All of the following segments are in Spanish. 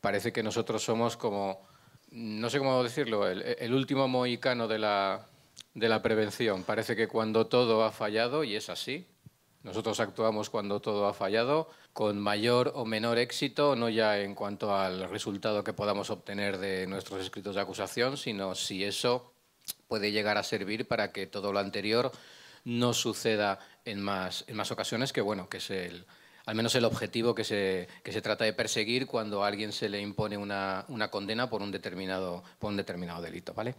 parece que nosotros somos como, no sé cómo decirlo, el, último moicano de la, de la prevención. Parece que cuando todo ha fallado, y es así, nosotros actuamos cuando todo ha fallado, con mayor o menor éxito, no ya en cuanto al resultado que podamos obtener de nuestros escritos de acusación, sino si eso puede llegar a servir para que todo lo anterior no suceda en más, en más ocasiones, que bueno, que es el, al menos el objetivo que se, trata de perseguir cuando a alguien se le impone una, condena por un determinado, por un determinado delito. ¿vale?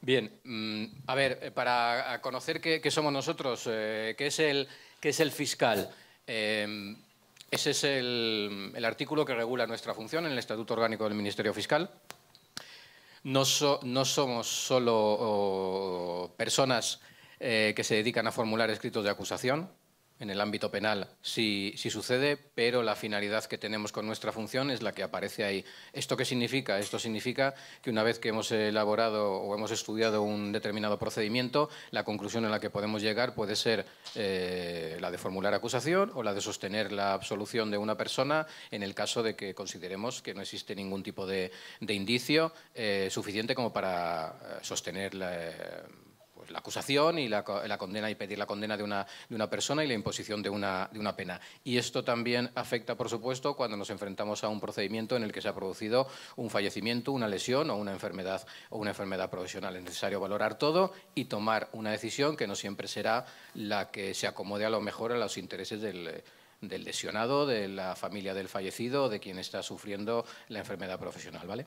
Bien, mm, a ver, eh, para conocer qué, somos nosotros, eh, qué, es el, es el fiscal. Eh, ese es el, artículo que regula nuestra función en el Estatuto Orgánico del Ministerio Fiscal. No, somos solo oh, personas que se dedican a formular escritos de acusación, en el ámbito penal si, sucede, pero la finalidad que tenemos con nuestra función es la que aparece ahí. ¿Esto qué significa? Esto significa que una vez que hemos elaborado o hemos estudiado un determinado procedimiento, la conclusión a la que podemos llegar puede ser eh, la de formular acusación o la de sostener la absolución de una persona en el caso de que consideremos que no existe ningún tipo de, indicio eh, suficiente como para eh, sostener la, pues, la acusación y la, la, condena y pedir la condena de una, persona y la imposición de una, pena. Y esto también afecta, por supuesto, cuando nos enfrentamos a un procedimiento en el que se ha producido un fallecimiento, una lesión o una enfermedad o una enfermedad profesional. Es necesario valorar todo y tomar una decisión que no siempre será la que se acomode a lo mejor a los intereses del, del lesionado, de la familia del fallecido, de quien está sufriendo la enfermedad profesional, ¿vale?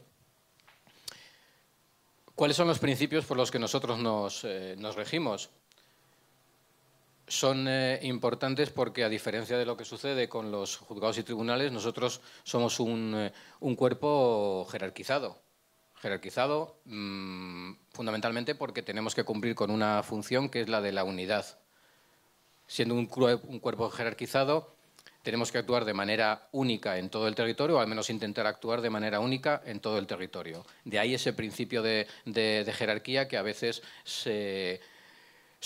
¿Cuáles son los principios por los que nosotros nos, eh, regimos? Son eh, importantes porque, a diferencia de lo que sucede con los juzgados y tribunales, nosotros somos un, eh, cuerpo jerarquizado. Jerarquizado mm, fundamentalmente porque tenemos que cumplir con una función que es la de la unidad. Siendo un cuerpo jerarquizado, tenemos que actuar de manera única en todo el territorio, o al menos intentar actuar de manera única en todo el territorio. De ahí ese principio de, jerarquía que a veces se,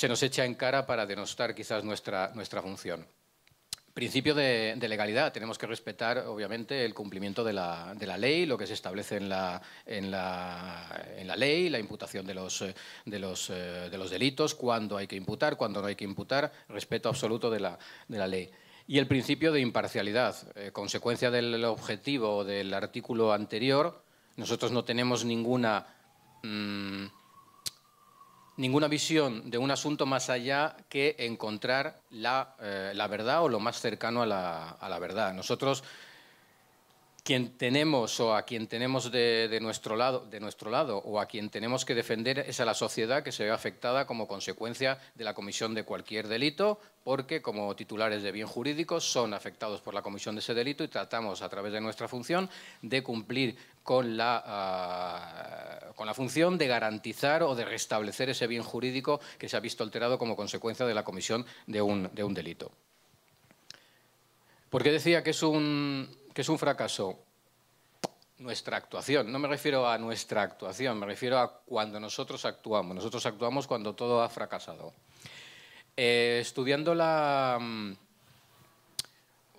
nos echa en cara para denostar quizás nuestra, función. Principio de, legalidad. Tenemos que respetar, obviamente, el cumplimiento de la, ley, lo que se establece en la, ley, la imputación de los, delitos, cuándo hay que imputar, cuándo no hay que imputar, respeto absoluto de la ley. Y el principio de imparcialidad, eh, consecuencia del objetivo del artículo anterior, nosotros no tenemos ninguna, mm, ninguna visión de un asunto más allá que encontrar eh, la, verdad o lo más cercano a la, a la verdad. Nosotros quien tenemos o a quien tenemos de, nuestro lado, de nuestro lado o a quien tenemos que defender es a la sociedad que se ve afectada como consecuencia de la comisión de cualquier delito, porque como titulares de bien jurídico son afectados por la comisión de ese delito y tratamos a través de nuestra función de cumplir con la, ah, con la función de garantizar o de restablecer ese bien jurídico que se ha visto alterado como consecuencia de la comisión de un, de un delito. Porque decía que es un, que es un fracaso nuestra actuación. No me refiero a nuestra actuación, me refiero a cuando nosotros actuamos. Nosotros actuamos cuando todo ha fracasado. Eh, estudiando la... Mm,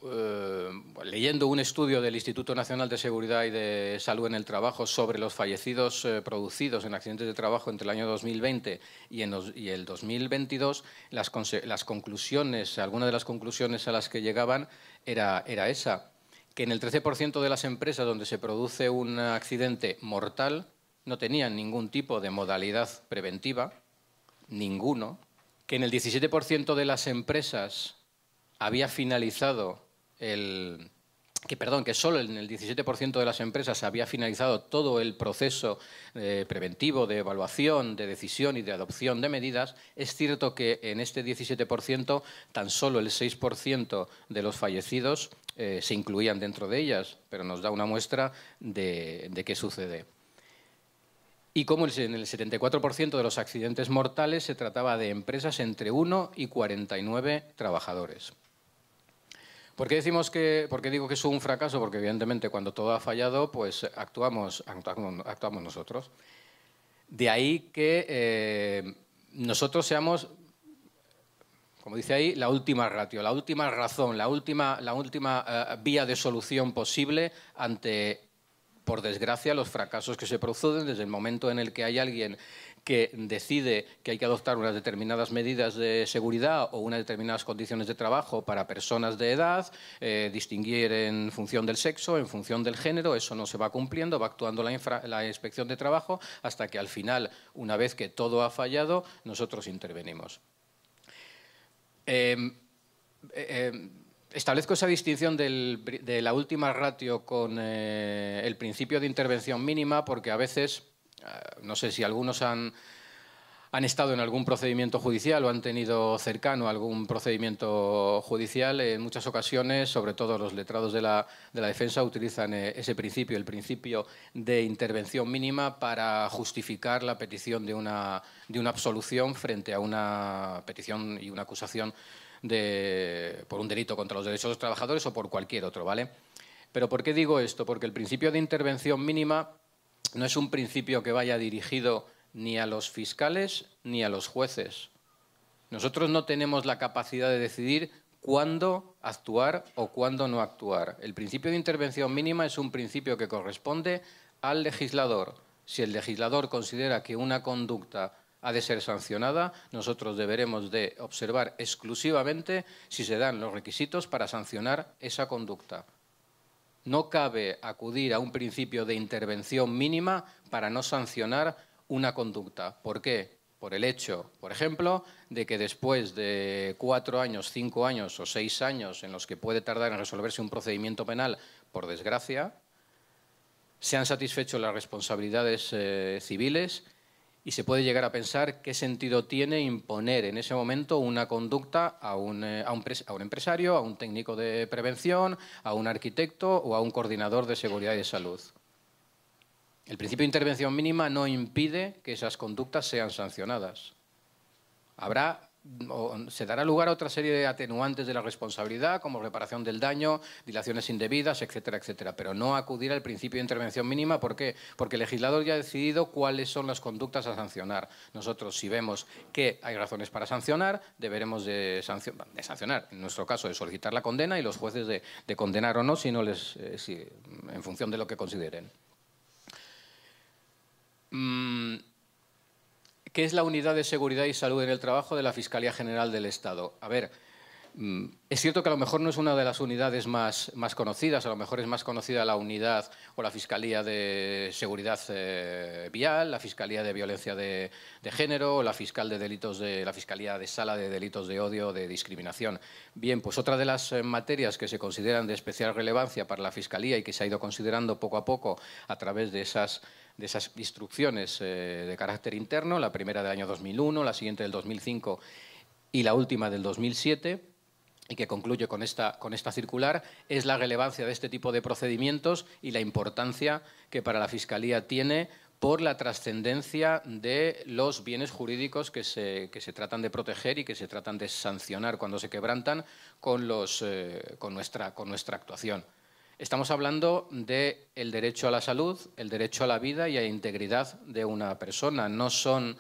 eh, leyendo un estudio del Instituto Nacional de Seguridad y de Salud en el Trabajo sobre los fallecidos eh, producidos en accidentes de trabajo entre el año 2020 y, en y el 2022, las, las, conclusiones, algunas de las conclusiones a las que llegaban era, era esa que en el 13% de las empresas donde se produce un accidente mortal no tenían ningún tipo de modalidad preventiva, ninguno, que en el 17% de las empresas había finalizado el que perdón, que solo en el 17% de las empresas había finalizado todo el proceso eh, preventivo de evaluación, de decisión y de adopción de medidas, es cierto que en este 17% tan solo el 6% de los fallecidos eh, se incluían dentro de ellas, pero nos da una muestra de, qué sucede. Y como en el 74% de los accidentes mortales se trataba de empresas entre 1 y 49 trabajadores. ¿Por qué, decimos que, porque digo que es un fracaso? Porque evidentemente cuando todo ha fallado, pues actuamos, actuamos, nosotros. De ahí que eh, nosotros seamos como dice ahí, la última ratio, la última razón, la última, eh, vía de solución posible ante, por desgracia, los fracasos que se producen desde el momento en el que hay alguien que decide que hay que adoptar unas determinadas medidas de seguridad o unas determinadas condiciones de trabajo para personas de edad, eh, distinguir en función del sexo, en función del género, eso no se va cumpliendo, va actuando la, la, inspección de trabajo hasta que al final, una vez que todo ha fallado, nosotros intervenimos. Em, eh, em, establezco esa distinción de la última ratio con eh, el principio de intervención mínima porque a veces, ah, no sé si algunos han han estado en algún procedimiento judicial o han tenido cercano algún procedimiento judicial, en muchas ocasiones, sobre todo los letrados de la, defensa, utilizan eh, ese principio, el principio de intervención mínima para justificar la petición de una, de una absolución frente a una petición y una acusación de, por un delito contra los derechos de los trabajadores o por cualquier otro, ¿vale? Pero ¿por qué digo esto? Porque el principio de intervención mínima no es un principio que vaya dirigido ni a los fiscales ni a los jueces. Nosotros no tenemos la capacidad de decidir cuándo actuar o cuándo no actuar. El principio de intervención mínima es un principio que corresponde al legislador. Si el legislador considera que una conducta ha de ser sancionada, nosotros deberemos de observar exclusivamente si se dan los requisitos para sancionar esa conducta. No cabe acudir a un principio de intervención mínima para no sancionar una conducta. ¿Por qué? Por el hecho, por ejemplo, de que después de cuatro años, cinco años o seis años en los que puede tardar en resolverse un procedimiento penal, por desgracia, se han satisfecho las responsabilidades eh, civiles y se puede llegar a pensar qué sentido tiene imponer en ese momento una conducta a un, eh, a, un a un, empresario, a un técnico de prevención, a un arquitecto o a un coordinador de seguridad y de salud. El principio de intervención mínima no impide que esas conductas sean sancionadas. Habrá se dará lugar a otra serie de atenuantes de la responsabilidad, como reparación del daño, dilaciones indebidas, etcétera, etcétera. Pero no acudir al principio de intervención mínima, ¿por qué? Porque el legislador ya ha decidido cuáles son las conductas a sancionar. Nosotros, si vemos que hay razones para sancionar, deberemos de, sancionar, de sancionar, en nuestro caso, de solicitar la condena y los jueces de, condenar o no, si les, eh, en función de lo que consideren. Mm, ¿Qué es la unidad de seguridad y salud en el trabajo de la Fiscalía General del Estado? A ver, mm, es cierto que a lo mejor no es una de las unidades más, más conocidas, a lo mejor es más conocida la unidad o la Fiscalía de Seguridad eh, Vial, la Fiscalía de Violencia de, Género, la, Fiscal de delitos de, la Fiscalía de Sala de Delitos de Odio de Discriminación. Bien, pues otra de las eh, materias que se consideran de especial relevancia para la Fiscalía y que se ha ido considerando poco a poco a través de esas de esas instrucciones eh, de carácter interno, la primera del año 2001, la siguiente del 2005 y la última del 2007, y que concluye con esta, con esta circular, es la relevancia de este tipo de procedimientos y la importancia que para la Fiscalía tiene por la trascendencia de los bienes jurídicos que se, tratan de proteger y que se tratan de sancionar cuando se quebrantan con eh, nuestra actuación. Estamos hablando del el derecho a la salud, el derecho a la vida y a la integridad de una persona. No son,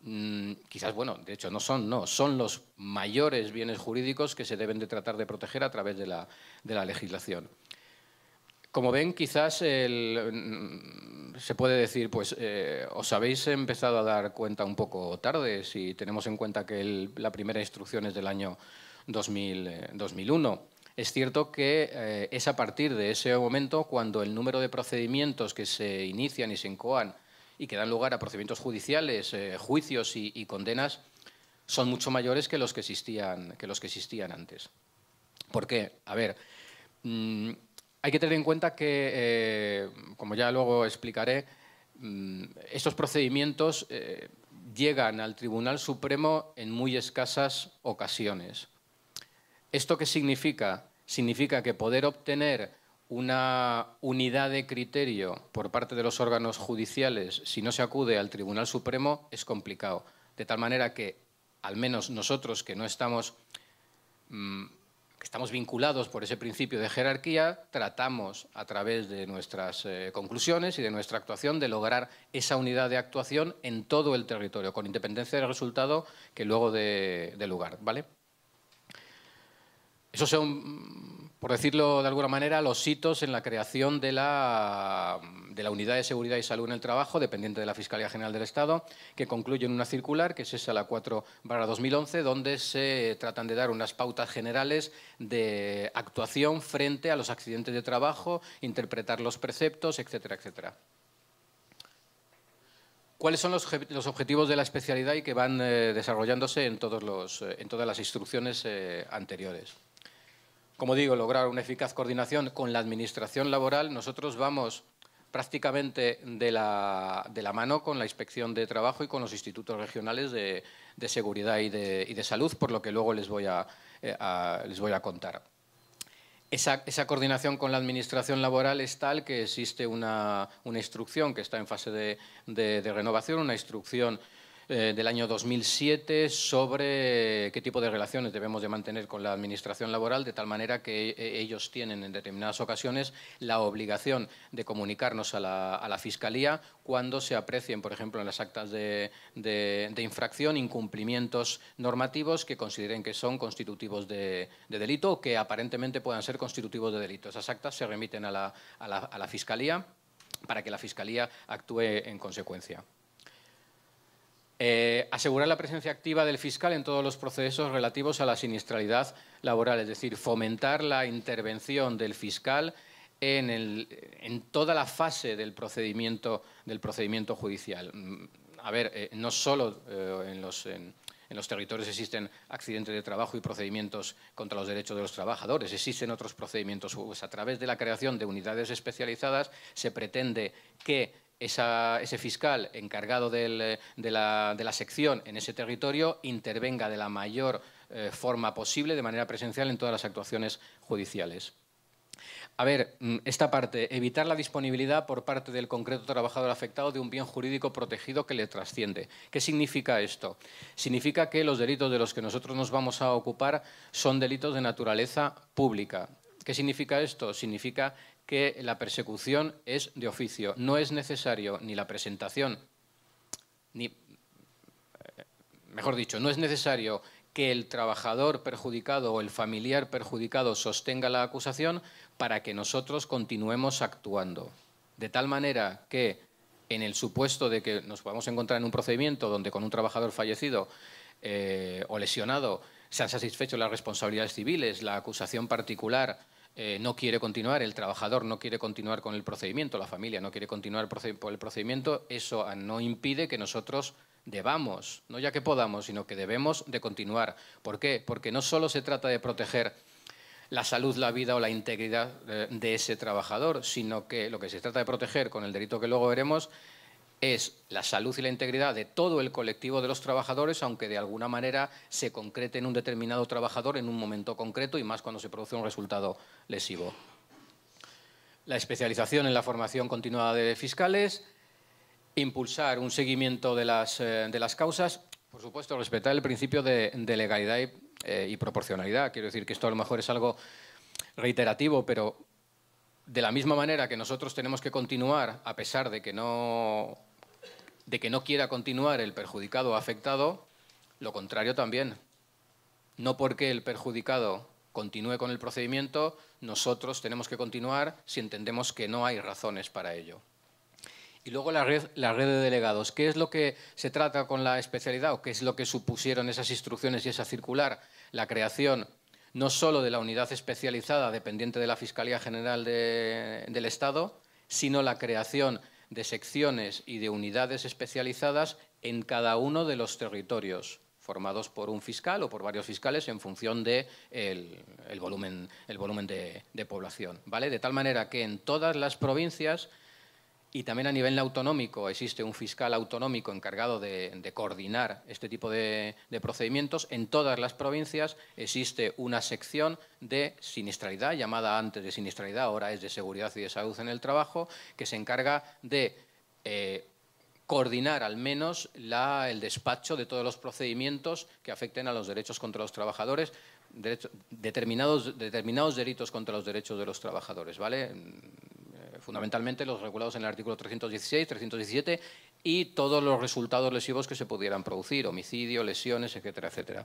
mm, quizás, bueno, de hecho no son, no, son los mayores bienes jurídicos que se deben de tratar de proteger a través de la, legislación. Como ven, quizás mm, se puede decir, pues eh, os habéis empezado a dar cuenta un poco tarde, si tenemos en cuenta que la primera instrucción es del año 2001. Es cierto que eh, es a partir de ese momento cuando el número de procedimientos que se inician y se incoan y que dan lugar a procedimientos judiciales, eh, juicios y, condenas, son mucho mayores que los que existían, que los que existían antes. ¿Por qué? A ver, mm, hay que tener en cuenta que, eh, como ya luego explicaré, mm, estos procedimientos llegan al Tribunal Supremo en muy escasas ocasiones. ¿Esto qué significa? significa que poder obtener una unidad de criterio por parte de los órganos judiciales si no se acude al Tribunal Supremo es complicado. De tal manera que, al menos nosotros que no estamos, mm, que estamos vinculados por ese principio de jerarquía, tratamos a través de nuestras eh, conclusiones y de nuestra actuación de lograr esa unidad de actuación en todo el territorio, con independencia del resultado que luego de, de lugar. ¿vale? Esos son, por decirlo de alguna manera, los hitos en la creación de la, Unidad de Seguridad y Salud en el Trabajo, dependiente de la Fiscalía General del Estado, que concluye en una circular, que es esa la 4 2011, donde se tratan de dar unas pautas generales de actuación frente a los accidentes de trabajo, interpretar los preceptos, etcétera, etcétera. ¿Cuáles son los, objetivos de la especialidad y que van eh, desarrollándose eh, en, todas las instrucciones eh, anteriores? como digo, lograr una eficaz coordinación con la Administración Laboral, nosotros vamos prácticamente de la, mano con la Inspección de Trabajo y con los institutos regionales de, seguridad y de, salud, por lo que luego les voy a, eh, contar. Esa, coordinación con la Administración laboral es tal que existe una, instrucción que está en fase de renovación, una instrucción eh, del año 2007 sobre qué tipo de relaciones debemos de mantener con la Administración laboral, de tal manera que eh, ellos tienen en determinadas ocasiones la obligación de comunicarnos a la, Fiscalía cuando se aprecien, por ejemplo, en las actas de, infracción, incumplimientos normativos que consideren que son constitutivos de, delito o que aparentemente puedan ser constitutivos de delito. Esas actas se remiten a la Fiscalía para que la Fiscalía actúe en consecuencia. Eh, asegurar la presencia activa del fiscal en todos los procesos relativos a la sinistralidad laboral, es decir, fomentar la intervención del fiscal en, toda la fase del procedimiento, judicial. Mm, a ver, eh, no solo eh, en los... territorios existen accidentes de trabajo y procedimientos contra los derechos de los trabajadores. Existen otros procedimientos. Pues, a través de la creación de unidades especializadas se pretende que ese fiscal encargado eh, de, la, sección en ese territorio intervenga de la mayor eh, forma posible, de manera presencial, en todas las actuaciones judiciales. A ver, mm, esta parte, evitar la disponibilidad por parte del concreto trabajador afectado de un bien jurídico protegido que le trasciende. ¿Qué significa esto? Significa que los delitos de los que nosotros nos vamos a ocupar son delitos de naturaleza pública. ¿Qué significa esto? Significa que la persecución es de oficio. No es necesario ni la presentación, ni, eh, mejor dicho, no es necesario que el trabajador perjudicado o el familiar perjudicado sostenga la acusación para que nosotros continuemos actuando. De tal manera que, en el supuesto de que nos podamos encontrar en un procedimiento donde con un trabajador fallecido eh, o lesionado se han satisfecho las responsabilidades civiles, la acusación particular, eh, no quiere continuar, el trabajador no quiere continuar con el procedimiento, la familia no quiere continuar por el procedimiento, eso no impide que nosotros debamos, no ya que podamos, sino que debemos de continuar. ¿Por qué? Porque no solo se trata de proteger la salud, la vida o la integridad eh, de ese trabajador, sino que lo que se trata de proteger con el delito que luego veremos es la salud y la integridad de todo el colectivo de los trabajadores, aunque de alguna manera se concrete en un determinado trabajador en un momento concreto y más cuando se produce un resultado lesivo. La especialización en la formación continuada de fiscales, impulsar un seguimiento de las, eh, de las causas, por supuesto, respetar el principio de, legalidad eh, y proporcionalidad. Quiero decir que esto a lo mejor es algo reiterativo, pero de la misma manera que nosotros tenemos que continuar, a pesar de que no de que no quiera continuar el perjudicado afectado, lo contrario también. No porque el perjudicado continúe con el procedimiento, nosotros tenemos que continuar si entendemos que no hay razones para ello. Y luego la red, la red de delegados. ¿Qué es lo que se trata con la especialidad o qué es lo que supusieron esas instrucciones y esa circular? La creación no solo de la unidad especializada dependiente de la Fiscalía General del Estado, sino la creación de secciones y de unidades especializadas en cada uno de los territorios, formados por un fiscal o por varios fiscales en función del de el, volumen, el volumen de, de, población. ¿vale? De tal manera que en todas las provincias y también a nivel autonómico existe un fiscal autonómico encargado de, coordinar este tipo de, procedimientos. En todas las provincias existe una sección de siniestralidad, llamada antes de siniestralidad, ahora es de seguridad y de salud en el trabajo, que se encarga de eh, coordinar al menos el despacho de todos los procedimientos que afecten a los derechos contra los trabajadores, determinados, determinados delitos contra los derechos de los trabajadores. ¿vale? fundamentalmente los regulados en el artículo 316, 317 y todos los resultados lesivos que se pudieran producir, homicidio, lesiones, etcétera, etcétera.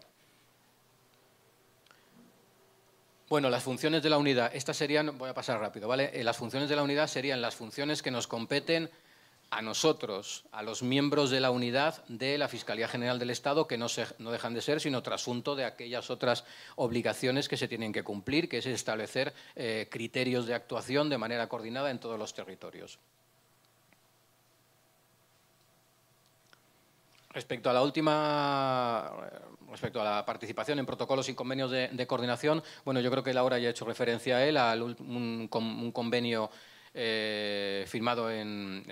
Bueno, las funciones de la unidad, estas serían, voy a pasar rápido, ¿vale? Eh, las funciones de la unidad serían las funciones que nos competen a nosotros, a los miembros de la unidad de la Fiscalía General del Estado, que no, se, no dejan de ser sino trasunto de aquellas otras obligaciones que se tienen que cumplir, que es establecer eh, criterios de actuación de manera coordinada en todos los territorios. Respecto a la última, eh, respecto a la participación en protocolos y convenios de, coordinación, bueno, yo creo que Laura ya ha hecho referencia a él, a un, convenio eh, firmado en,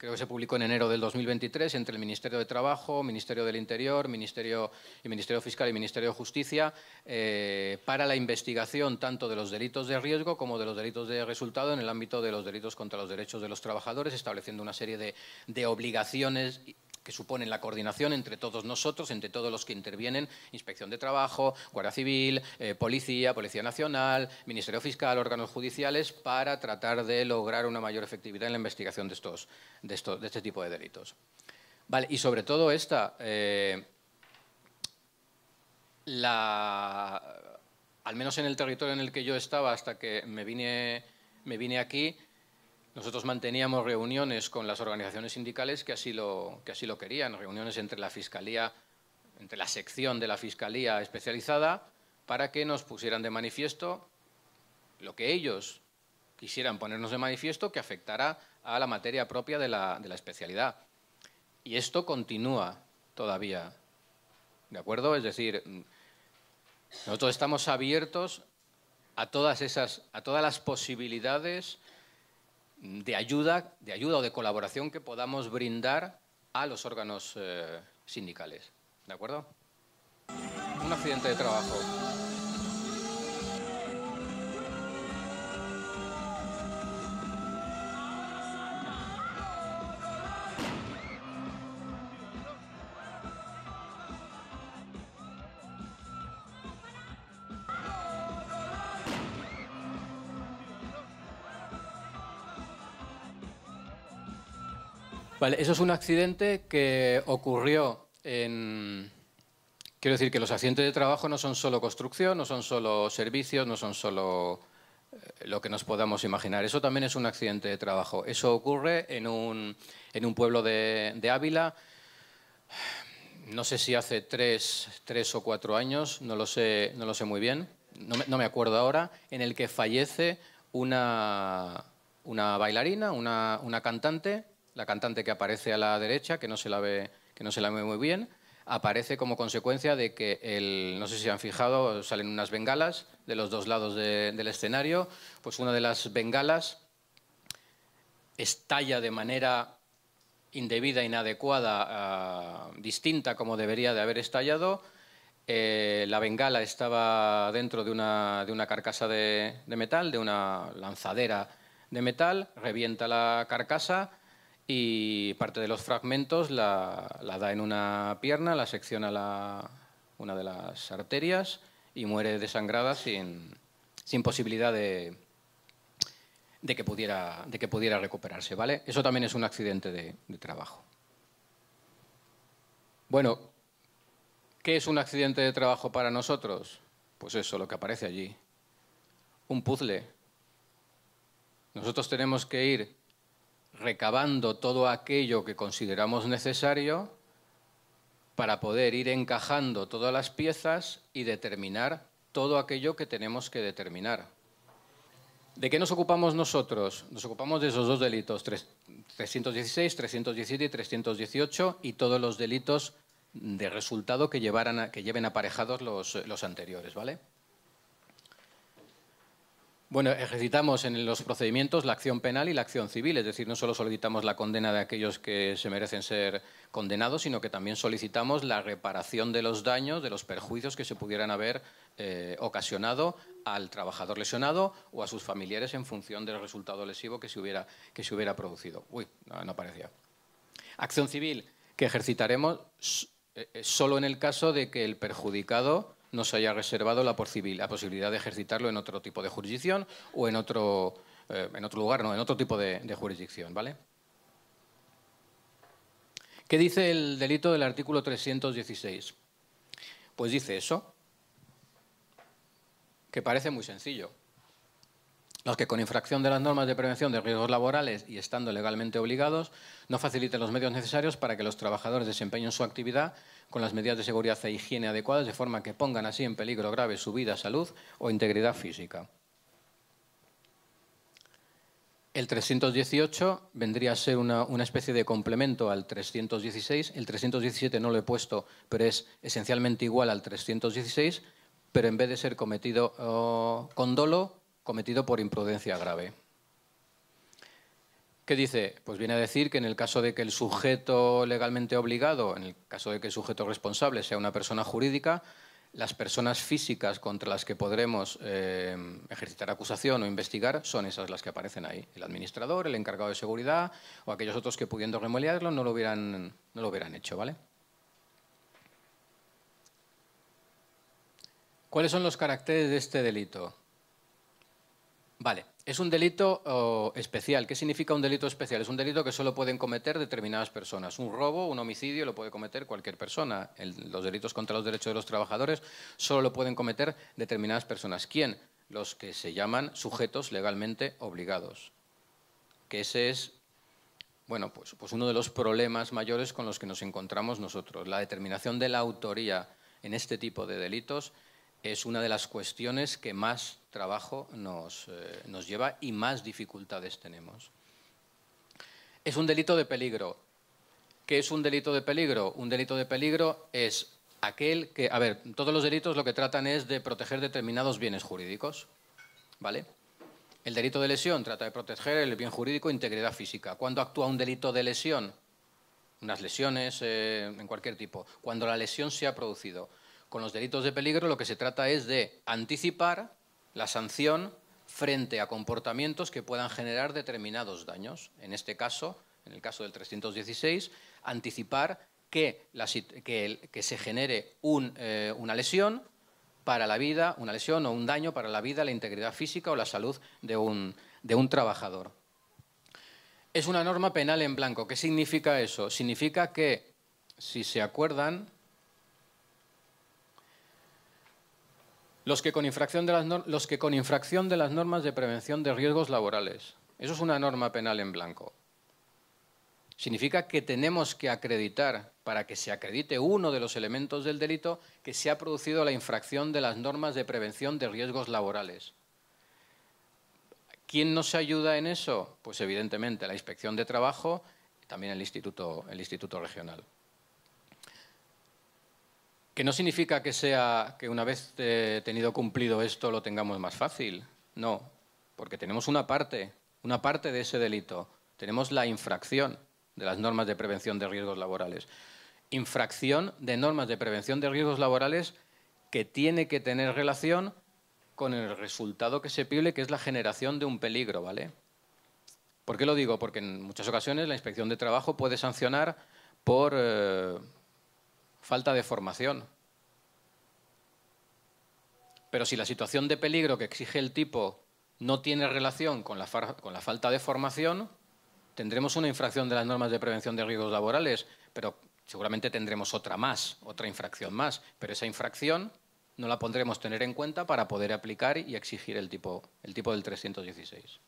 creo que se publicó en enero del 2023, entre el Ministerio de Trabajo, Ministerio del Interior, Ministerio, y Ministerio Fiscal y Ministerio de Justicia, eh, para la investigación tanto de los delitos de riesgo como de los delitos de resultado en el ámbito de los delitos contra los derechos de los trabajadores, estableciendo una serie de, obligaciones que suponen la coordinación entre todos nosotros, entre todos los que intervienen, Inspección de Trabajo, Guardia Civil, eh, Policía, Policía Nacional, Ministerio Fiscal, órganos judiciales, para tratar de lograr una mayor efectividad en la investigación de estos, delitos de, este tipo de delitos. y sobre todo esta, eh, al menos en el territorio en el que yo estaba hasta que me vine, me vine aquí, nosotros manteníamos reuniones con las organizaciones sindicales que así lo, que así lo querían, reuniones entre la Fiscalía, entre la sección de la Fiscalía especializada, para que nos pusieran de manifiesto lo que ellos quisieran ponernos de manifiesto que afectará a la materia propia de la, de la especialidad. Y esto continúa todavía, ¿de acuerdo? Es decir, mm, nosotros estamos abiertos a todas, esas, a todas las posibilidades de ayuda, de ayuda o de colaboración que podamos brindar a los órganos eh, sindicales. ¿De acuerdo? Un accidente de trabajo. Vale, eso es un accidente que ocurrió en... Quiero decir que los accidentes de trabajo no son solo construcción, no son solo servicios, no son solo eh, lo que nos podamos imaginar. Eso también es un accidente de trabajo. Eso ocurre en un, pueblo de, Ávila, no sé si hace tres, o cuatro años, no lo sé, muy bien, no me, acuerdo ahora, en el que fallece una, bailarina, una cantante, la cantante que aparece a la derecha, que no se la ve, que no se la muy bien, aparece como consecuencia de que, el, no sé si han fijado, salen unas bengalas de los dos lados del escenario, pues una de las bengalas estalla de manera indebida, inadecuada, ah, distinta como debería de haber estallado. Eh, la bengala estaba dentro de una, carcasa de metal, de una lanzadera de metal, revienta la carcasa, y parte de los fragmentos la, da en una pierna, la secciona una de las arterias y muere desangrada sin, posibilidad de, que pudiera, recuperarse. ¿vale? Eso también es un accidente de, de trabajo. Bueno, ¿qué es un accidente de trabajo para nosotros? Pues eso, lo que aparece allí. Un puzzle. Nosotros tenemos que ir recabando todo aquello que consideramos necesario para poder ir encajando todas las piezas y determinar todo aquello que tenemos que determinar. ¿De qué nos ocupamos nosotros? Nos ocupamos de esos dos delitos, 316, 317 y 318, y todos los delitos de resultado que, llevaran que lleven aparejados los, los anteriores, ¿vale? Bueno, ejercitamos en los procedimientos la acción penal y la acción civil, es decir, no solo solicitamos la condena de aquellos que se merecen ser condenados, sino que también solicitamos la reparación de los daños, de los perjuicios que se pudieran haber eh, ocasionado al trabajador lesionado o a sus familiares en función del resultado lesivo que se hubiera, que se hubiera producido. Uy, no, parecía. aparecía. Acción civil que ejercitaremos eh, eh, solo en el caso de que el perjudicado no se haya reservado la, la posibilidad de ejercitarlo en otro tipo de jurisdicción o en otro, eh, en otro lugar, no, en otro tipo de, de jurisdicción. ¿vale? ¿Qué dice el delito del artículo 316? Pues dice eso, que parece muy sencillo los que con infracción de las normas de prevención de riesgos laborales y estando legalmente obligados, no faciliten los medios necesarios para que los trabajadores desempeñen su actividad con las medidas de seguridad e higiene adecuadas, de forma que pongan así en peligro grave su vida, salud o integridad física. El 318 vendría a ser una, especie de complemento al 316. El 317 no lo he puesto, pero es esencialmente igual al 316, pero en vez de ser cometido oh, con dolo, cometido por imprudencia grave. ¿Qué dice? Pues viene a decir que en el caso de que el sujeto legalmente obligado, en el caso de que el sujeto responsable sea una persona jurídica, las personas físicas contra las que podremos eh, ejercitar acusación o investigar son esas las que aparecen ahí. El administrador, el encargado de seguridad o aquellos otros que pudiendo remolearlo no lo hubieran, no lo hubieran hecho. ¿vale? ¿Cuáles son los caracteres de este delito? Vale, es un delito especial. ¿Qué significa un delito especial? Es un delito que solo pueden cometer determinadas personas. Un robo, un homicidio lo puede cometer cualquier persona. los delitos contra los derechos de los trabajadores solo lo pueden cometer determinadas personas. ¿Quién? Los que se llaman sujetos legalmente obligados. Que ese es bueno, pues, pues, uno de los problemas mayores con los que nos encontramos nosotros. La determinación de la autoría en este tipo de delitos es una de las cuestiones que más trabajo eh, nos, lleva y más dificultades tenemos. Es un delito de peligro. ¿Qué es un delito de peligro? Un delito de peligro es aquel que, a ver, todos los delitos lo que tratan es de proteger determinados bienes jurídicos, ¿vale? El delito de lesión trata de proteger el bien jurídico e integridad física. Cuando actúa un delito de lesión? Unas lesiones eh, en cualquier tipo. Cuando la lesión se ha producido. Con los delitos de peligro lo que se trata es de anticipar la sanción frente a comportamientos que puedan generar determinados daños. En este caso, en el caso del 316, anticipar que, se genere eh, una lesión para la vida, una lesión o un daño para la vida, la integridad física o la salud de un trabajador. Es una norma penal en blanco. ¿Qué significa eso? Significa que, si se acuerdan, los que, con infracción de las normas de prevención de riesgos laborales. Eso es una norma penal en blanco. Significa que tenemos que acreditar, para que se acredite uno de los elementos del delito, que se ha producido la infracción de las normas de prevención de riesgos laborales. ¿Quién nos ayuda en eso? Pues evidentemente la Inspección de Trabajo y también el Instituto Regional. Que no significa que sea que una vez eh, tenido cumplido esto lo tengamos más fácil. No, porque tenemos una parte, una parte de ese delito. Tenemos la infracción de las normas de prevención de riesgos laborales. Infracción de normas de prevención de riesgos laborales que tiene que tener relación con el resultado que se pide, que es la generación de un peligro, ¿vale? ¿Por qué lo digo? Porque en muchas ocasiones la inspección de trabajo puede sancionar por eh, falta de formación. Pero si la situación de peligro que exige el tipo no tiene relación con la, falta de formación, tendremos una infracción de las normas de prevención de riesgos laborales, pero seguramente tendremos otra más, otra infracción más, pero esa infracción no la pondremos tener en cuenta para poder aplicar y exigir el tipo, el tipo del 316.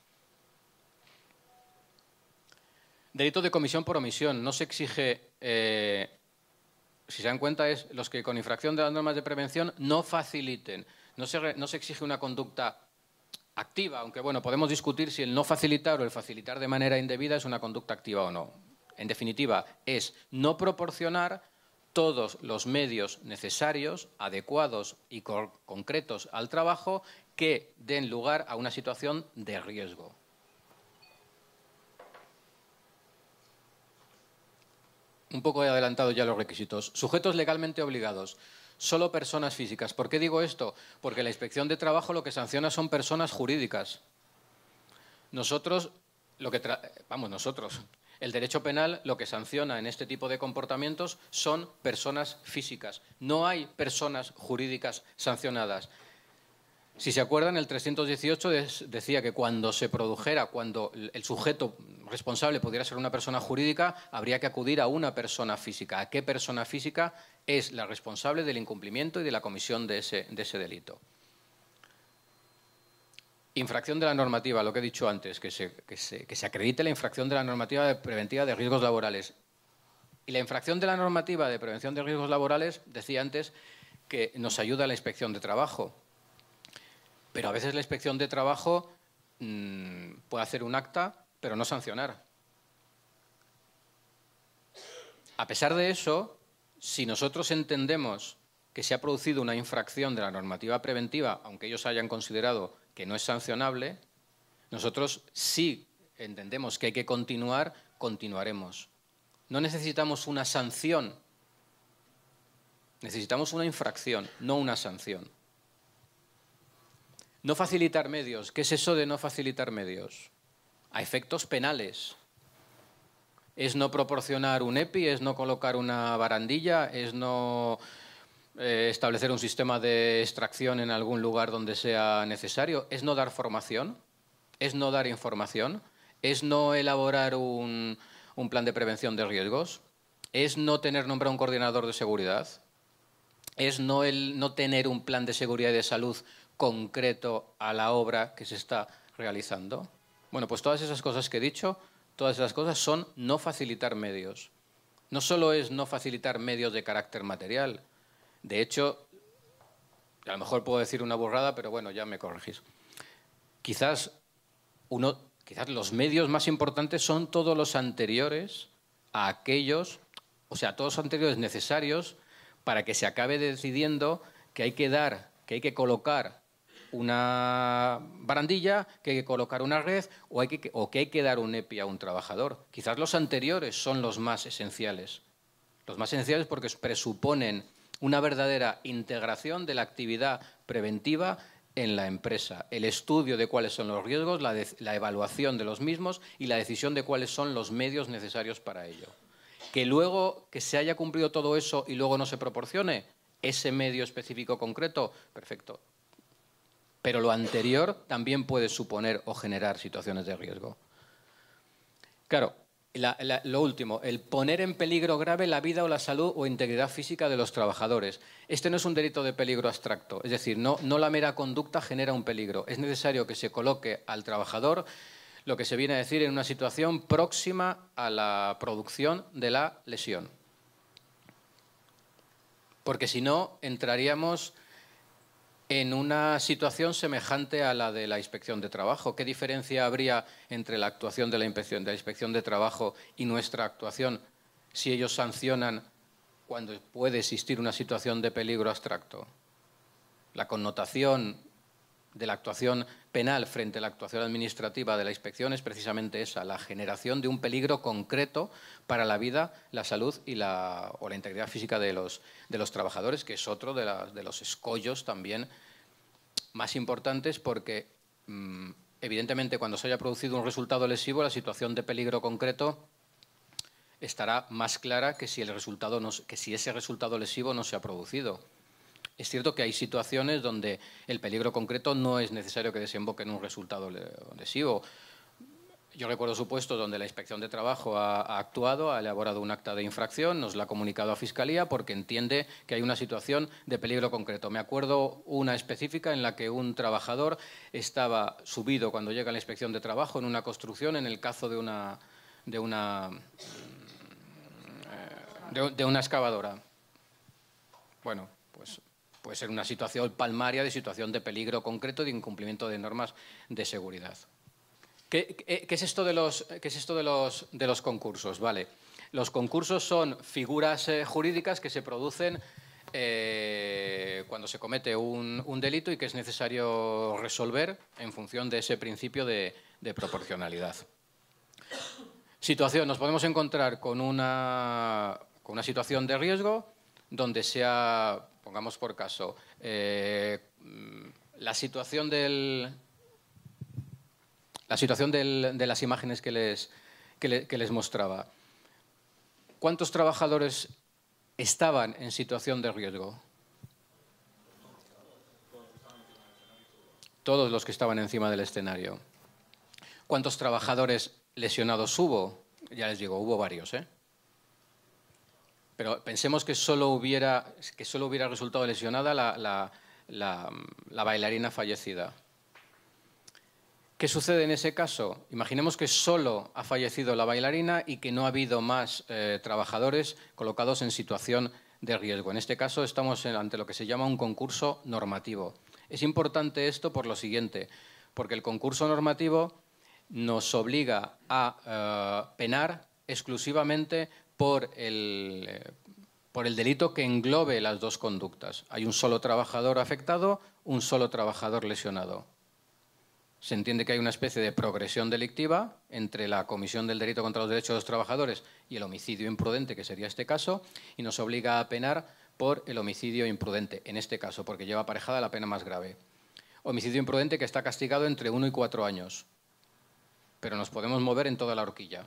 Delito de comisión por omisión. No se exige eh, si se dan cuenta, es los que con infracción de las normas de prevención no faciliten, no se, exige una conducta activa, aunque bueno, podemos discutir si el no facilitar o el facilitar de manera indebida es una conducta activa o no. En definitiva, es no proporcionar todos los medios necesarios, adecuados y concretos al trabajo que den lugar a una situación de riesgo. un poco he adelantado ya los requisitos. Sujetos legalmente obligados. Solo personas físicas. ¿Por qué digo esto? Porque la inspección de trabajo lo que sanciona son personas jurídicas. Nosotros, lo que vamos, nosotros, el derecho penal lo que sanciona en este tipo de comportamientos son personas físicas. No hay personas jurídicas sancionadas. Si se acuerdan, el 318 decía que cuando se produjera, cuando el sujeto responsable pudiera ser una persona jurídica, habría que acudir a una persona física. ¿A qué persona física es la responsable del incumplimiento y de la comisión de ese, delito? Infracción de la normativa, lo que he dicho antes, que se, acredite la infracción de la normativa preventiva de riesgos laborales. Y la infracción de la normativa de prevención de riesgos laborales, decía antes, que nos ayuda a la inspección de trabajo pero a veces la inspección de trabajo mm, puede hacer un acta, pero no sancionar. A pesar de eso, si nosotros entendemos que se ha producido una infracción de la normativa preventiva, aunque ellos hayan considerado que no es sancionable, nosotros sí entendemos que hay que continuar, continuaremos. No necesitamos una sanción, necesitamos una infracción, no una sanción. No facilitar medios. ¿Qué es eso de no facilitar medios? A efectos penales. Es no proporcionar un EPI, es no colocar una barandilla, es no eh, establecer un sistema de extracción en algún lugar donde sea necesario, es no dar formación, es no dar información, es no elaborar un, plan de prevención de riesgos, es no tener nombrado un coordinador de seguridad, es no, no tener un plan de seguridad y de salud concreto a la obra que se está realizando? Bueno, pues todas esas cosas que he dicho, todas esas cosas son no facilitar medios. No solo es no facilitar medios de carácter material, de hecho, a lo mejor puedo decir una borrada, pero bueno, ya me corregís. Quizás, uno, quizás los medios más importantes son todos los anteriores a aquellos, o sea, todos los anteriores necesarios para que se acabe decidiendo que hay que dar, que hay que colocar una barandilla, que hay que colocar una red o, que, hay que dar un EPI a un trabajador. Quizás los anteriores son los más esenciales. Los más esenciales porque presuponen una verdadera integración de la actividad preventiva en la empresa, el estudio de cuáles son los riesgos, la, la, evaluación de los mismos y la decisión de cuáles son los medios necesarios para ello. Que luego que se haya cumplido todo eso y luego no se proporcione ese medio específico concreto, perfecto, pero lo anterior también puede suponer o generar situaciones de riesgo. Claro, lo último, el poner en peligro grave la vida o la salud o integridad física de los trabajadores. Este no es un delito de peligro abstracto, es decir, no la mera conducta genera un peligro. Es necesario que se coloque al trabajador lo que se viene a decir en una situación próxima a la producción de la lesión. Porque si no, entraríamos en una situación semejante a la de la inspección de trabajo. ¿Qué diferencia habría entre la actuación de la inspección de, trabajo y nuestra actuación si ellos sancionan cuando puede existir una situación de peligro abstracto? La connotación de la actuación penal frente a la actuación administrativa de la inspección es precisamente esa, la generación de un peligro concreto para la vida, la salud y la, o la integridad física de los, trabajadores, que es otro de, los escollos también más importantes porque mm, evidentemente cuando se haya producido un resultado lesivo la situación de peligro concreto estará más clara que si, el resultado que si ese resultado lesivo no se ha producido. Es cierto que hay situaciones donde el peligro concreto no es necesario que desemboque en un resultado lesivo. Yo recuerdo supuestos donde la Inspección de Trabajo ha, actuado, ha elaborado un acta de infracción, nos la ha comunicado a Fiscalía porque entiende que hay una situación de peligro concreto. Me acuerdo una específica en la que un trabajador estaba subido cuando llega la Inspección de Trabajo en una construcción en el caso de una, de una, eh, de una excavadora. Bueno, pues puede ser una situación palmaria de situación de peligro concreto de incumplimiento de normas de seguridad. ¿Qué, es esto de los, concursos? Vale. Los concursos son figuras eh, jurídicas que se producen eh, cuando se comete un, delito y que es necesario resolver en función de ese principio de, proporcionalidad. Situación, nos podemos encontrar con una, con una situación de riesgo donde se ha pongamos por caso, eh, la situación del... La situación de las imágenes que les, que, que les mostraba. ¿Cuántos trabajadores estaban en situación de riesgo? Todos los que estaban encima del escenario. ¿Cuántos trabajadores lesionados hubo? Ya les digo, hubo varios, ¿eh? Pero pensemos que solo hubiera, que hubiera resultado lesionada la, bailarina fallecida. ¿Qué sucede en ese caso? Imaginemos que solo ha fallecido la bailarina y que no ha habido más eh, trabajadores colocados en situación de riesgo. En este caso estamos ante lo que se llama un concurso normativo. Es importante esto por lo siguiente, porque el concurso normativo nos obliga a eh, penar exclusivamente eh, por el, delito que englobe las dos conductas. Hay un solo trabajador afectado, un solo trabajador lesionado. Se entiende que hay una especie de progresión delictiva entre la comisión del delito contra los derechos de los trabajadores y el homicidio imprudente, que sería este caso, y nos obliga a penar por el homicidio imprudente, en este caso, porque lleva aparejada la pena más grave. Homicidio imprudente que está castigado entre uno y cuatro años, pero nos podemos mover en toda la horquilla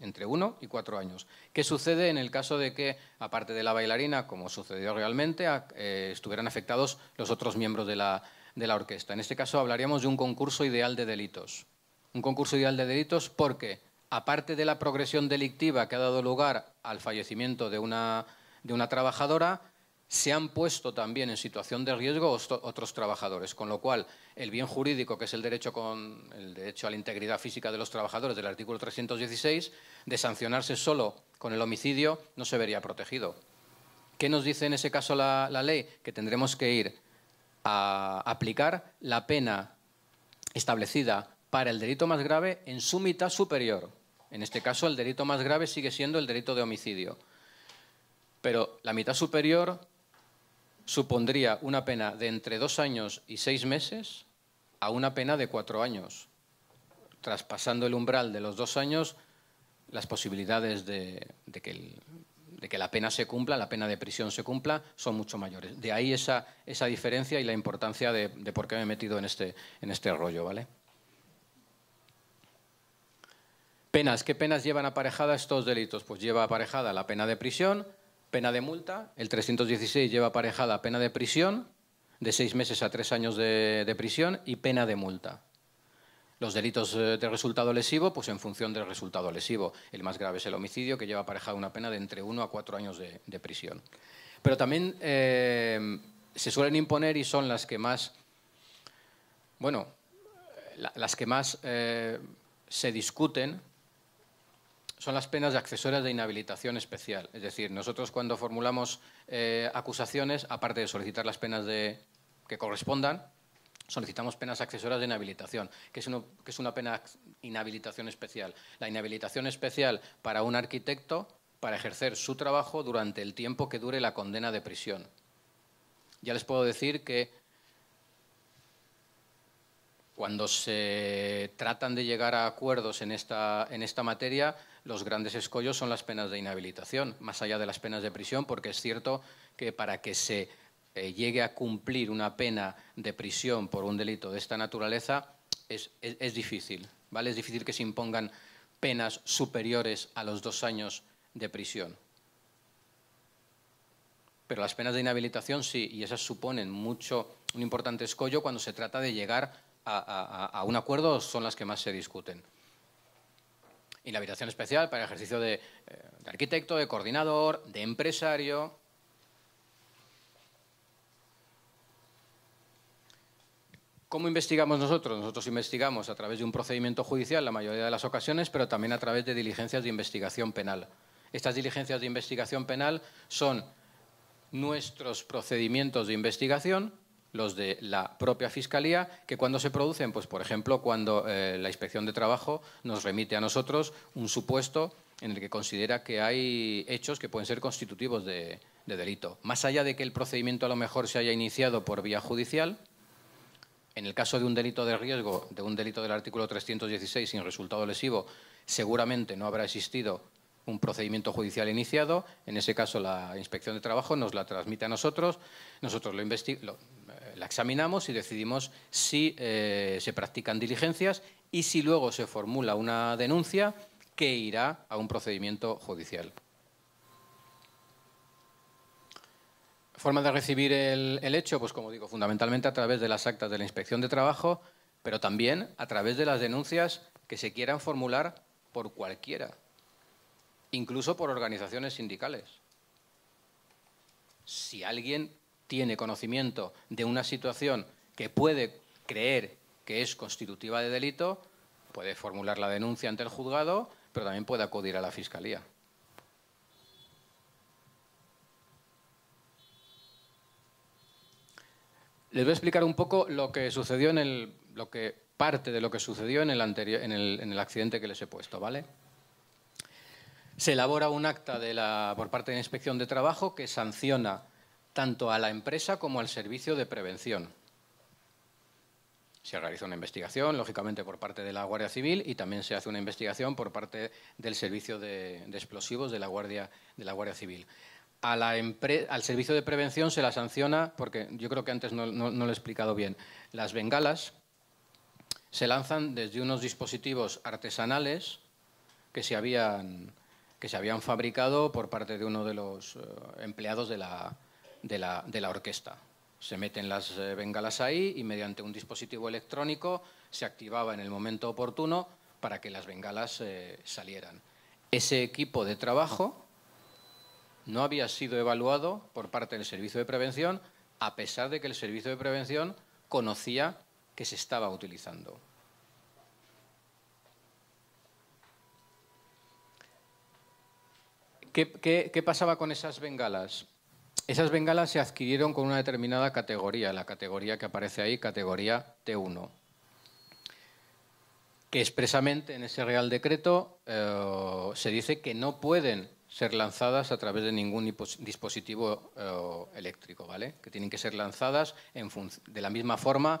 entre uno y cuatro años. ¿Qué sucede en el caso de que, aparte de la bailarina, como sucedió realmente, eh, estuvieran afectados los otros miembros de la, orquesta? En este caso hablaríamos de un concurso ideal de delitos. Un concurso ideal de delitos porque, aparte de la progresión delictiva que ha dado lugar al fallecimiento de una trabajadora, se han puesto también en situación de riesgo otros trabajadores, con lo cual el bien jurídico, que es el derecho, con, el derecho a la integridad física de los trabajadores del artículo 316, de sancionarse solo con el homicidio, no se vería protegido. ¿Qué nos dice en ese caso la, la ley? Que tendremos que ir a aplicar la pena establecida para el delito más grave en su mitad superior. En este caso, el delito más grave sigue siendo el delito de homicidio. Pero la mitad superior supondría una pena de entre dos años y seis meses a una pena de cuatro años. Traspasando el umbral de los dos años, las posibilidades de, que, la pena se cumpla, la pena de prisión se cumpla, son mucho mayores. De ahí esa, esa diferencia y la importancia de, por qué me he metido en este, en este rollo, ¿vale? Penas. ¿Qué penas llevan aparejadas estos delitos? Pues lleva aparejada la pena de prisión, Pena de multa, el 316 lleva aparejada pena de prisión, de seis meses a tres años de, prisión y pena de multa. Los delitos eh, de resultado lesivo, pues en función del resultado lesivo. El más grave es el homicidio, que lleva aparejada una pena de entre uno a cuatro años de, prisión. Pero también eh, se suelen imponer y son las que más, bueno, las que más eh, se discuten son las penas de accesorias de inhabilitación especial. Es decir, nosotros cuando formulamos eh, acusaciones, aparte de solicitar las penas de, que correspondan, solicitamos penas accesorias de inhabilitación, que es, una pena inhabilitación especial. La inhabilitación especial para un arquitecto para ejercer su trabajo durante el tiempo que dure la condena de prisión. Ya les puedo decir que cuando se tratan de llegar a acuerdos en esta, en esta materia, los grandes escollos son las penas de inhabilitación, más allá de las penas de prisión, porque es cierto que para que se eh, llegue a cumplir una pena de prisión por un delito de esta naturaleza es, difícil, ¿vale? Es difícil que se impongan penas superiores a los dos años de prisión. Pero las penas de inhabilitación sí, y esas suponen mucho, un importante escollo cuando se trata de llegar a, a un acuerdo, son las que más se discuten y la habitación especial para el ejercicio eh, de, arquitecto, de coordinador, de empresario. ¿Cómo investigamos nosotros? Nosotros investigamos a través de un procedimiento judicial la mayoría de las ocasiones, pero también a través de diligencias de investigación penal. Estas diligencias de investigación penal son nuestros procedimientos de investigación los de la propia Fiscalía, que cuando se producen, pues por ejemplo, cuando eh, la Inspección de Trabajo nos remite a nosotros un supuesto en el que considera que hay hechos que pueden ser constitutivos de, delito. Más allá de que el procedimiento a lo mejor se haya iniciado por vía judicial, en el caso de un delito de riesgo, de un delito del artículo 316 sin resultado lesivo, seguramente no habrá existido un procedimiento judicial iniciado. En ese caso, la Inspección de Trabajo nos la transmite a nosotros. Nosotros lo, investigamos, la examinamos y decidimos si eh, se practican diligencias y si luego se formula una denuncia que irá a un procedimiento judicial. Forma de recibir el, el hecho, pues como digo, fundamentalmente a través de las actas de la Inspección de Trabajo, pero también a través de las denuncias que se quieran formular por cualquiera, incluso por organizaciones sindicales. Si alguien tiene conocimiento de una situación que puede creer que es constitutiva de delito, puede formular la denuncia ante el juzgado, pero también puede acudir a la Fiscalía. Les voy a explicar un poco lo que sucedió en el, lo que parte de lo que sucedió en el, anterior, en el, accidente que les he puesto, ¿vale? Se elabora un acta de la, por parte de la Inspección de Trabajo que sanciona tanto a la empresa como al servicio de prevención. Se realiza una investigación, lógicamente, por parte de la Guardia Civil y también se hace una investigación por parte del Servicio de, Explosivos de la, Guardia, Civil. al Servicio de Prevención se la sanciona, porque yo creo que antes no, lo he explicado bien, las bengalas se lanzan desde unos dispositivos artesanales que se habían, que se habían fabricado por parte de uno de los eh, empleados de la, de la, orquesta. Se meten las eh, bengalas ahí y mediante un dispositivo electrónico se activaba en el momento oportuno para que las bengalas eh, salieran. Ese equipo de trabajo no había sido evaluado por parte del Servicio de Prevención, a pesar de que el Servicio de Prevención conocía que se estaba utilizando. qué pasaba con esas bengalas? Esas bengalas se adquirieron con una determinada categoría, la categoría que aparece ahí, categoría T1, que expresamente en ese Real Decreto eh, se dice que no pueden ser lanzadas a través de ningún dispositivo eh, eléctrico, ¿vale? Que tienen que ser lanzadas de la misma forma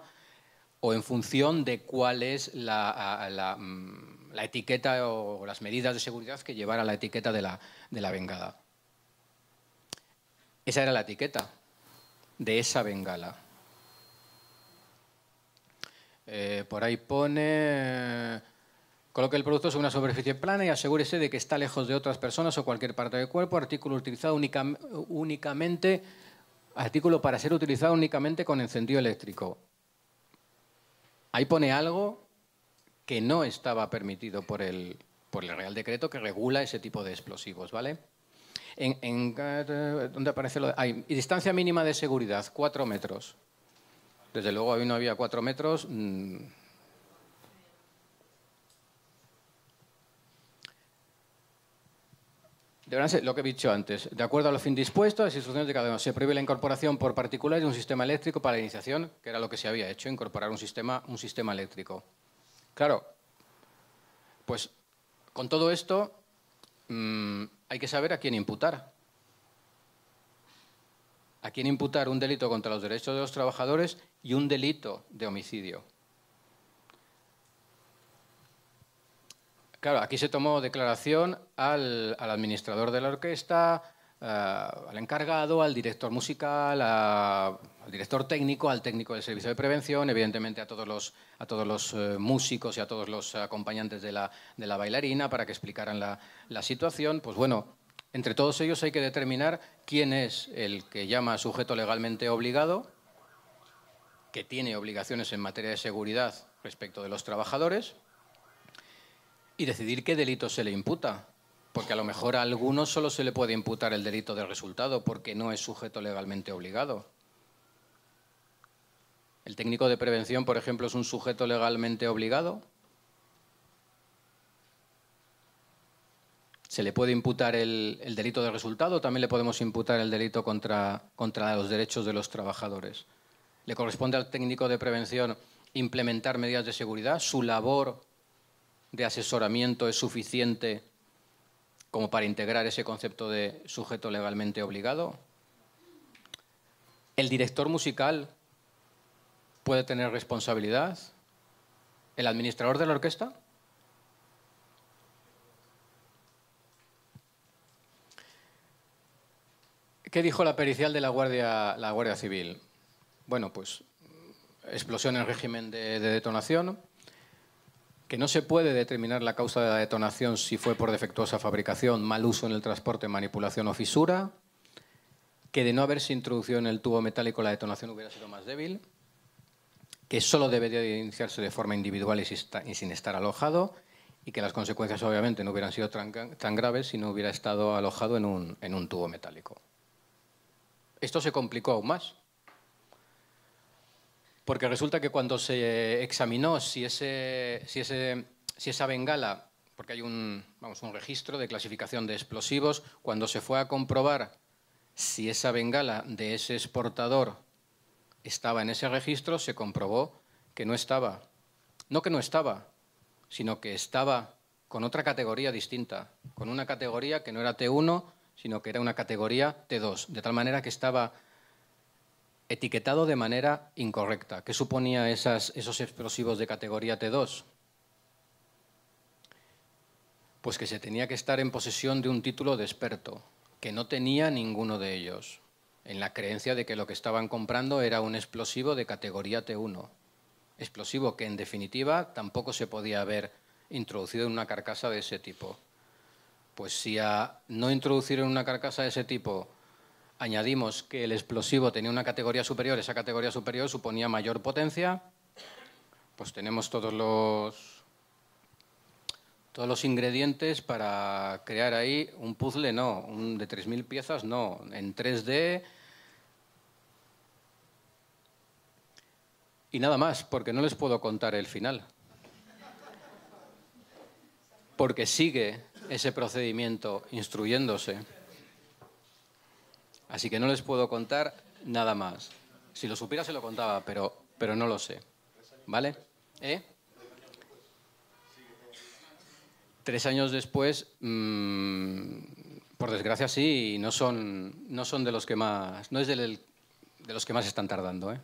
o en función de cuál es mm, la, etiqueta o las medidas de seguridad que llevara la etiqueta de la, de la bengala. Esa era la etiqueta de esa bengala. Eh, por ahí pone... Coloque el producto sobre una superficie plana y asegúrese de que está lejos de otras personas o cualquier parte del cuerpo. Artículo utilizado únicamente, artículo para ser utilizado únicamente con encendido eléctrico. Ahí pone algo que no estaba permitido por el, por el Real Decreto que regula ese tipo de explosivos, ¿vale? En, eh, ¿Dónde aparece lo de...? distancia mínima de seguridad, cuatro metros. Desde luego, hoy no había cuatro metros. Mm. Deberán ser, lo que he dicho antes, de acuerdo a los fin dispuestos, las instrucciones de cada uno. Se prohíbe la incorporación por particulares de un sistema eléctrico para la iniciación, que era lo que se había hecho, incorporar un sistema, un sistema eléctrico. Claro, pues con todo esto, mm, hay que saber a quién imputar. A quién imputar un delito contra los derechos de los trabajadores y un delito de homicidio. Claro, aquí se tomó declaración al, al administrador de la orquesta, eh, al encargado, al director musical, al director técnico, al técnico del servicio de prevención, evidentemente a todos los, a todos los eh, músicos y a todos los acompañantes de la, bailarina para que explicaran la, la situación. Pues bueno, entre todos ellos hay que determinar quién es el que llama sujeto legalmente obligado, que tiene obligaciones en materia de seguridad respecto de los trabajadores, y decidir qué delito se le imputa. Porque a lo mejor a alguno solo se le puede imputar el delito de resultado porque no es sujeto legalmente obligado. ¿El técnico de prevención, por ejemplo, es un sujeto legalmente obligado? ¿Se le puede imputar el, delito de resultado? También le podemos imputar el delito contra, contra los derechos de los trabajadores. ¿Le corresponde al técnico de prevención implementar medidas de seguridad? ¿Su labor de asesoramiento es suficiente como para integrar ese concepto de sujeto legalmente obligado. ¿El director musical puede tener responsabilidad? ¿El administrador de la orquesta? ¿Qué dijo la pericial de la Guardia, la Guardia Civil? Bueno, pues explosión en régimen de, de detonación, que no se puede determinar la causa de la detonación si fue por defectuosa fabricación, mal uso en el transporte, manipulación o fisura, que de no haberse introducido en el tubo metálico la detonación hubiera sido más débil, que solo debería iniciarse de forma individual y sin estar alojado, y que las consecuencias obviamente no hubieran sido tan, graves si no hubiera estado alojado en un tubo metálico. Esto se complicó aún más, porque resulta que cuando se examinó si, ese, si, ese, si esa bengala, porque hay un, vamos, un registro de clasificación de explosivos, cuando se fue a comprobar si esa bengala de ese exportador estaba en ese registro, se comprobó que no estaba. No que no estaba, sino que estaba con otra categoría distinta, con una categoría que no era T1, sino que era una categoría T2, de tal manera que estaba etiquetado de manera incorrecta. ¿Qué suponía esos explosivos de categoría T2? Pues que se tenía que estar en posesión de un título de experto, que no tenía ninguno de ellos, en la creencia de que lo que estaban comprando era un explosivo de categoría T1, explosivo que en definitiva tampoco se podía haber introducido en una carcasa de ese tipo. Pues si a no introducir en una carcasa de ese tipo añadimos que el explosivo tenía una categoría superior, esa categoría superior suponía mayor potencia, pues tenemos todos los, todos los ingredientes para crear ahí un puzzle, no, un de 3.000 piezas, no, en 3D. Y nada más, porque no les puedo contar el final. Porque sigue ese procedimiento instruyéndose. Así que no les puedo contar nada más. Si lo supiera se lo contaba, pero, pero no lo sé. ¿Vale? ¿Eh? Tres años después, mm, por desgracia sí, no son, no son de los que más, no es de los que más están tardando. ¿eh?